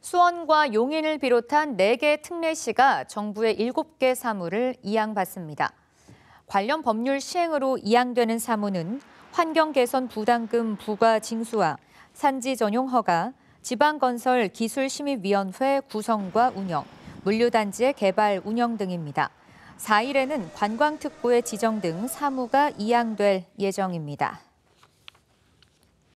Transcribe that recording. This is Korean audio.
수원과 용인을 비롯한 4개 특례시가 정부의 7개 사무를 이양받습니다. 관련 법률 시행으로 이양되는 사무는 환경개선 부담금 부과 징수와 산지 전용 허가, 지방건설 기술심의위원회 구성과 운영, 물류단지의 개발 운영 등입니다. 4일에는 관광특구의 지정 등 사무가 이양될 예정입니다.